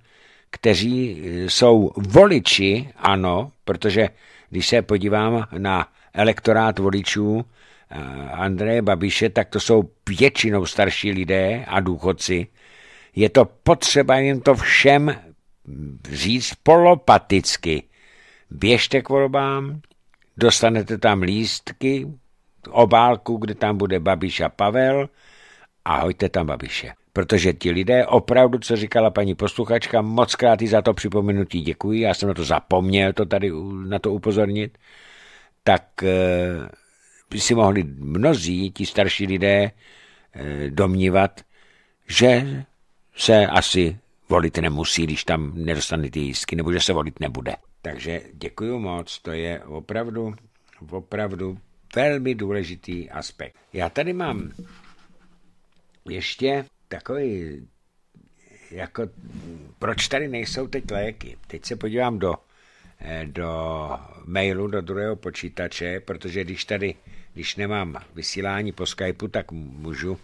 kteří eh, jsou voliči, ano, protože když se podívám na elektorát voličů eh, Andreje Babiše, tak to jsou většinou starší lidé a důchodci. Je to potřeba jim to všem říct polopaticky, běžte k volbám, dostanete tam lístky, obálku, kde tam bude Babiš a Pavel a hojte tam Babiše. Protože ti lidé opravdu, co říkala paní posluchačka, moc krát za to připomenutí děkuji, já jsem na to zapomněl to tady na to upozornit, tak by eh, si mohli mnozí, ti starší lidé, eh, domnívat, že se asi volit nemusí, když tam nedostane ty lístky, nebo že se volit nebude. Takže děkuji moc, to je opravdu, opravdu velmi důležitý aspekt. Já tady mám ještě takový, jako, proč tady nejsou teď léky? Teď se podívám do, eh, do mailu, do druhého počítače, protože když tady, když nemám vysílání po Skypeu, tak můžu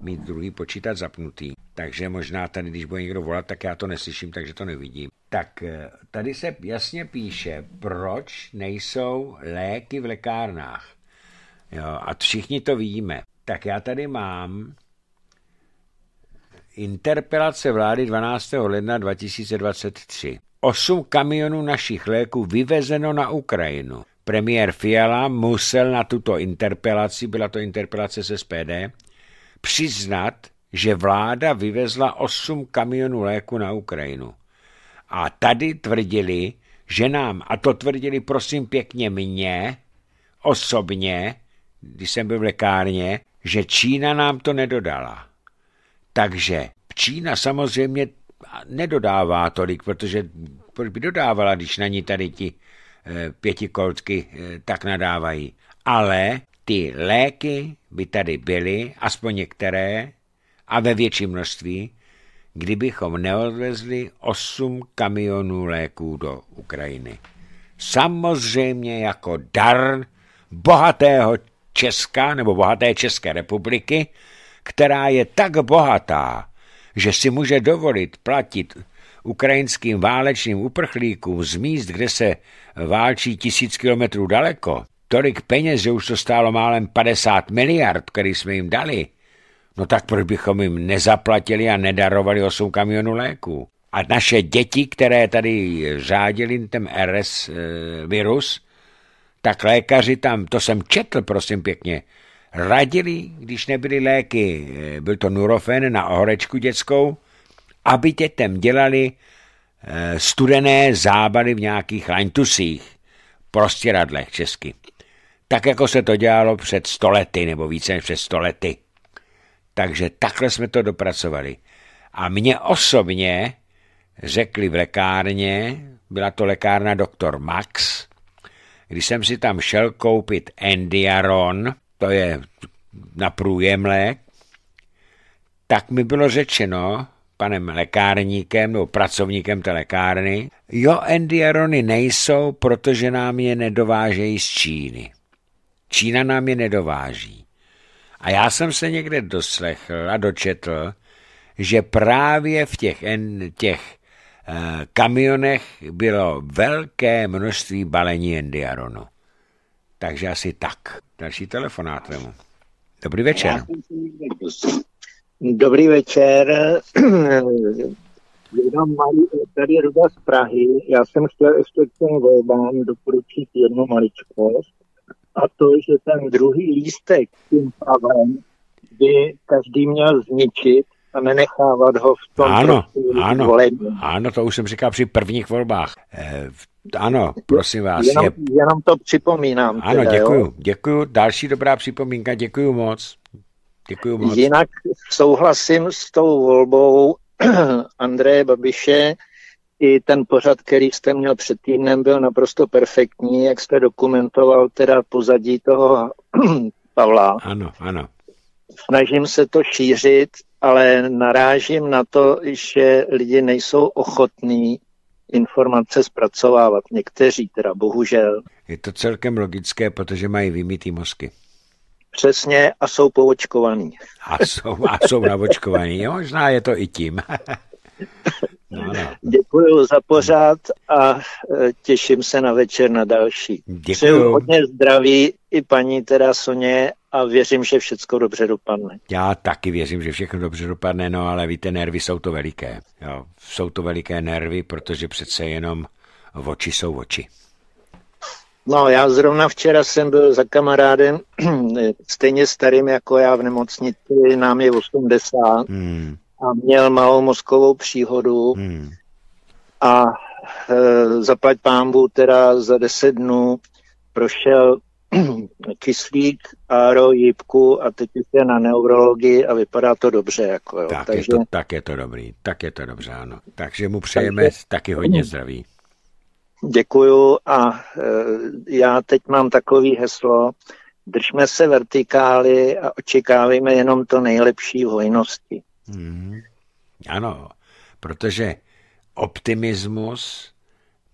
mít druhý počítač zapnutý takže možná tady, když bude někdo volat, tak já to neslyším, takže to nevidím. Tak eh, tady se jasně píše, proč nejsou léky v lékárnách. Jo, a všichni to víme. Tak já tady mám interpelace vlády 12. ledna 2023. Osm kamionů našich léků vyvezeno na Ukrajinu. Premiér Fiala musel na tuto interpelaci, byla to interpelace se SPD, přiznat, že vláda vyvezla osm kamionů léku na Ukrajinu. A tady tvrdili, že nám, a to tvrdili prosím pěkně mě, osobně, když jsem byl v lékárně, že Čína nám to nedodala. Takže Čína samozřejmě nedodává tolik, protože proč by dodávala, když na ní tady ti eh, pětikoltky eh, tak nadávají. Ale ty léky by tady byly, aspoň některé, a ve větším množství, kdybychom neodvezli 8 kamionů léků do Ukrajiny. Samozřejmě jako dar bohatého Česka nebo bohaté České republiky, která je tak bohatá, že si může dovolit platit ukrajinským válečným uprchlíkům z míst, kde se válčí tisíc kilometrů daleko, tolik peněz, že už to stálo málem 50 miliard, který jsme jim dali, No tak proč bychom jim nezaplatili a nedarovali osm kamionů léků? A naše děti, které tady řádili ten RS e, eh, virus, tak lékaři tam, to jsem četl, prosím pěkně, radili, když nebyly léky, eh, byl to nurofen na ohorečku dětskou, aby dětem dělali eh, studené zábaly v nějakých laňtusích, radlech česky. Tak jako se to dělalo před stolety nebo více než před stolety. Takže takhle jsme to dopracovali. A mě osobně řekli v lekárně, byla to lekárna doktor Max, když jsem si tam šel koupit Endiaron, to je na průjem lék, tak mi bylo řečeno panem lekárníkem nebo pracovníkem té lekárny, jo, Endiarony nejsou, protože nám je nedovážejí z Číny. Čína nám je nedováží. A já jsem se někde doslechl a dočetl, že právě v těch, en, těch e, kamionech bylo velké množství balení endiaronu. Takže asi tak. Další telefonát vemu. Dobrý večer. Dobrý večer. Tady <clears throat> malý, tady Ruda z Prahy. Já jsem chtěl ještě k těm volbám doporučit jednu maličkost a to, že ten druhý lístek tím pavem by každý měl zničit a nenechávat ho v tom ano, ano, volení. ano, to už jsem říkal při prvních volbách. E, ano, prosím vás. Jenom, je... jenom to připomínám. Ano, teda, děkuju, jo? děkuju. Další dobrá připomínka, děkuju moc. Děkuju moc. Jinak souhlasím s tou volbou <clears throat> Andreje Babiše, i ten pořad, který jste měl před týdnem, byl naprosto perfektní, jak jste dokumentoval teda pozadí toho <clears throat> Pavla. Ano, ano. Snažím se to šířit, ale narážím na to, že lidi nejsou ochotní informace zpracovávat. Někteří teda, bohužel. Je to celkem logické, protože mají vymítý mozky. Přesně a jsou povočkovaní. A jsou, a jsou navočkovaní, jo? možná je to i tím. <laughs> Děkuji za pořád a e, těším se na večer na další. Děkuji. hodně zdraví i paní teda Soně a věřím, že všechno dobře dopadne. Já taky věřím, že všechno dobře dopadne, no ale víte, nervy jsou to veliké. Jo. Jsou to veliké nervy, protože přece jenom oči jsou oči. No, já zrovna včera jsem byl za kamarádem, <clears throat> stejně starým jako já v nemocnici, nám je 80. Hmm a měl malou mozkovou příhodu hmm. a e, zaplať pámbu teda za deset dnů prošel <clears throat> kyslík, a rojípku a teď je na neurologii a vypadá to dobře. Jako, jo. Tak, Takže... je to, tak je to dobrý, tak je to dobře, ano. Takže mu přejeme Takže... taky hodně zdraví. Děkuju a e, já teď mám takový heslo, držme se vertikály a očekáváme jenom to nejlepší v hojnosti. Mm. Ano, protože optimismus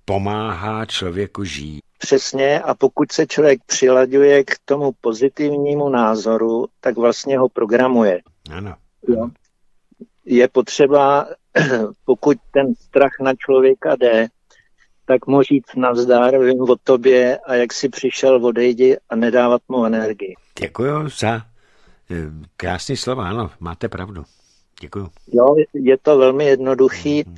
pomáhá člověku žít. Přesně a pokud se člověk přilaďuje k tomu pozitivnímu názoru, tak vlastně ho programuje. Ano. Jo? Je potřeba, <clears throat> pokud ten strach na člověka jde, tak mu říct navzdár, vím o tobě a jak si přišel, odejdi a nedávat mu energii. Děkuji za eh, krásný slova, ano, máte pravdu. Děkuju. Jo, je to velmi jednoduchý mhm.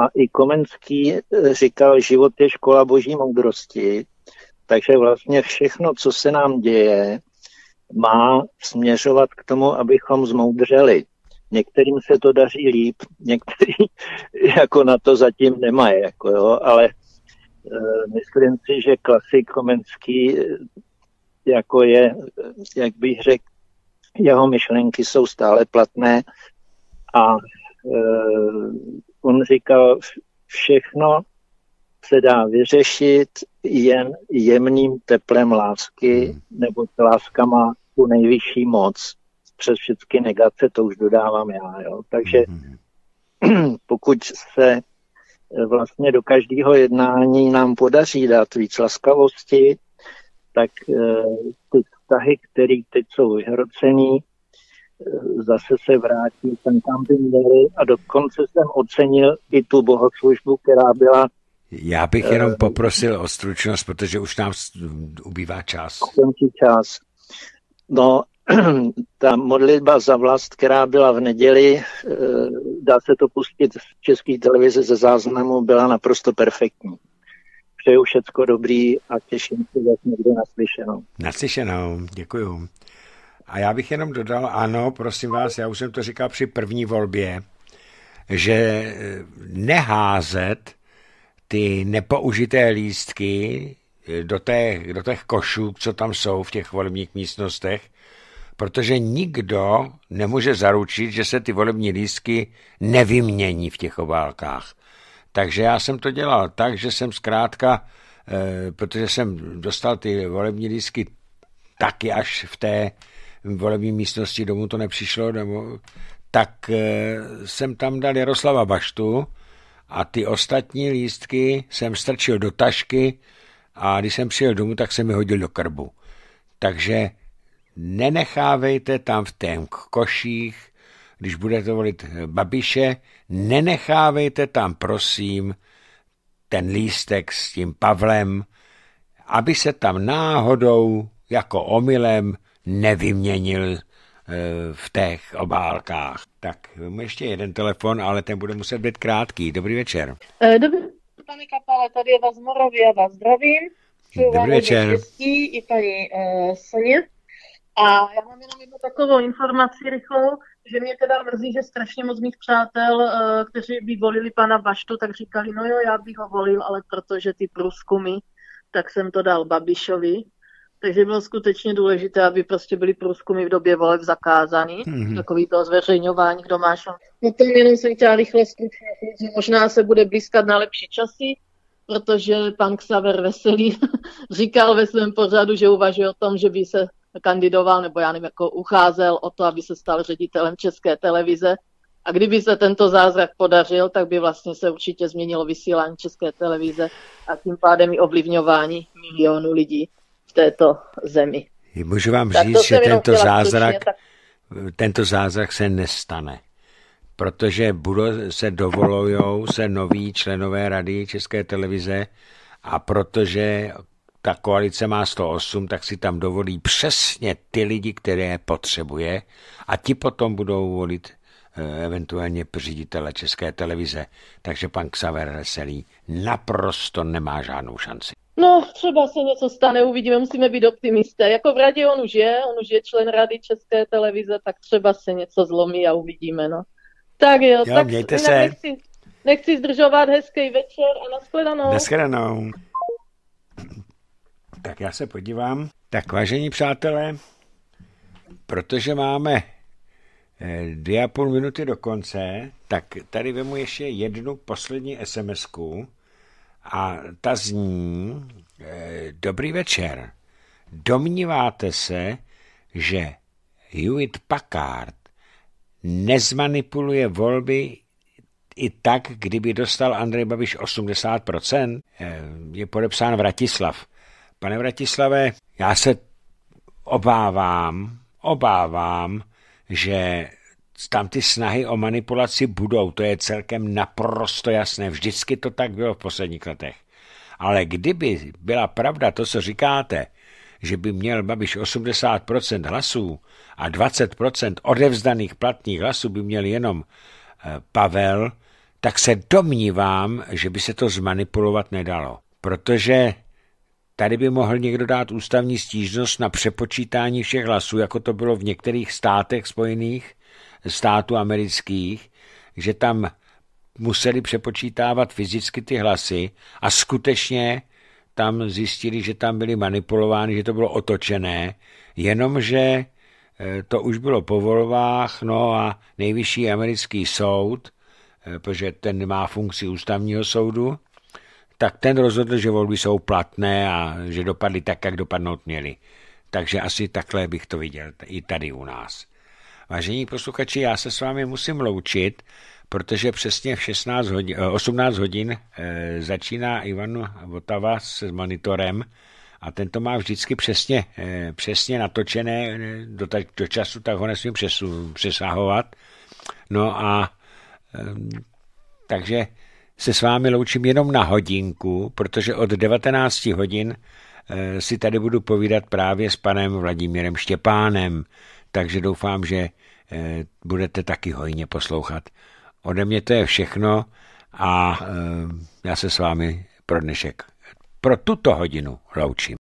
a i Komenský eh, říkal, život je škola boží moudrosti, takže vlastně všechno, co se nám děje, má směřovat k tomu, abychom zmoudřeli. Některým se to daří líp, <laughs> některý jako na to zatím nemají, jako jo, ale e, myslím si, že klasik Komenský eh, jako je, jak bych řekl, jeho myšlenky jsou stále platné a e, on říkal, všechno se dá vyřešit jen jemným teplem lásky, hmm. nebo láska má tu nejvyšší moc. Přes všechny negace to už dodávám já. Jo? Takže hmm, hmm, <clears throat> pokud se e, vlastně do každého jednání nám podaří dát víc laskavosti, tak e, ty vztahy, které teď jsou vyhrocené, zase se vrátí ten kampin a dokonce jsem ocenil i tu bohoslužbu, která byla já bych jenom eh, poprosil o stručnost, protože už nám ubývá čas. Končí čas. No, <clears throat> ta modlitba za vlast, která byla v neděli, eh, dá se to pustit v české televizi ze záznamu, byla naprosto perfektní. Přeju všecko dobrý a těším se že někdo naslyšenou. Naslyšenou, děkuju. A já bych jenom dodal, ano, prosím vás, já už jsem to říkal při první volbě, že eh, neházet ty nepoužité lístky eh, do těch, do těch košů, co tam jsou v těch volebních místnostech, protože nikdo nemůže zaručit, že se ty volební lístky nevymění v těch obálkách. Takže já jsem to dělal tak, že jsem zkrátka, eh, protože jsem dostal ty volební lístky taky až v té volební místnosti, domů to nepřišlo, nebo, tak eh, jsem tam dal Jaroslava Baštu a ty ostatní lístky jsem strčil do tašky a když jsem přijel domů, tak jsem je hodil do krbu. Takže nenechávejte tam v těch koších, když budete volit eh, Babiše, nenechávejte tam, prosím, ten lístek s tím Pavlem, aby se tam náhodou jako omylem nevyměnil eh, v těch obálkách. Tak, ještě jeden telefon, ale ten bude muset být krátký. Dobrý večer. Eh, dobrý večer. paní Kapale, tady je vás a vás zdravím. Dobrý večer. Český, I paní uh, eh, Soně. A já mám jenom jednu takovou informaci rychlou, že mě teda mrzí, že strašně moc mých přátel, uh, kteří by volili pana Baštu, tak říkali, no jo, já bych ho volil, ale protože ty průzkumy, tak jsem to dal Babišovi, takže bylo skutečně důležité, aby prostě byly průzkumy v době voleb zakázány, mm-hmm. takový to zveřejňování, kdo má No to jenom jsem chtěla rychle že možná se bude blízkat na lepší časy, protože pan Xaver Veselý <laughs> říkal ve svém pořadu, že uvažuje o tom, že by se kandidoval, nebo já nevím, jako ucházel o to, aby se stal ředitelem České televize. A kdyby se tento zázrak podařil, tak by vlastně se určitě změnilo vysílání České televize a tím pádem i ovlivňování milionů lidí této zemi. Můžu vám tak říct, že tento zázrak, slučně, tak... tento zázrak se nestane, protože budou, se dovolujou se noví členové rady České televize a protože ta koalice má 108, tak si tam dovolí přesně ty lidi, které potřebuje a ti potom budou volit eh, eventuálně ředitele České televize. Takže pan Xaver Veselý naprosto nemá žádnou šanci. No, třeba se něco stane, uvidíme, musíme být optimisté. Jako v radě on už je, on už je člen rady České televize, tak třeba se něco zlomí a uvidíme, no. Tak jo, jo tak mějte se. Nechci, nechci zdržovat, hezký večer a nashledanou. Nashledanou. Tak já se podívám. Tak vážení přátelé, protože máme eh, dvě a půl minuty do konce, tak tady vemu ještě jednu poslední SMSku a ta zní, eh, dobrý večer, domníváte se, že Hewitt Packard nezmanipuluje volby i tak, kdyby dostal Andrej Babiš 80%, eh, je podepsán Vratislav. Pane Vratislave, já se obávám, obávám, že tam ty snahy o manipulaci budou, to je celkem naprosto jasné. Vždycky to tak bylo v posledních letech. Ale kdyby byla pravda to, co říkáte, že by měl Babiš 80% hlasů a 20% odevzdaných platných hlasů by měl jenom eh, Pavel, tak se domnívám, že by se to zmanipulovat nedalo. Protože tady by mohl někdo dát ústavní stížnost na přepočítání všech hlasů, jako to bylo v některých státech spojených, států amerických, že tam museli přepočítávat fyzicky ty hlasy a skutečně tam zjistili, že tam byly manipulovány, že to bylo otočené, jenomže e, to už bylo po volbách, no a nejvyšší americký soud, e, protože ten má funkci ústavního soudu, tak ten rozhodl, že volby jsou platné a že dopadly tak, jak dopadnout měly. Takže asi takhle bych to viděl i tady u nás. Vážení posluchači, já se s vámi musím loučit, protože přesně v 16 hodin, 18 eh, hodin eh, začíná Ivan Votava s monitorem a ten to má vždycky přesně, eh, přesně natočené do, ta, do času, tak ho nesmím přesu, přesahovat. No a takže se s vámi loučím jenom na hodinku, protože od 19 hodin si tady budu povídat právě s panem Vladimírem Štěpánem takže doufám, že eh, budete taky hojně poslouchat. Ode mě to je všechno a eh, já se s vámi pro dnešek, pro tuto hodinu loučím.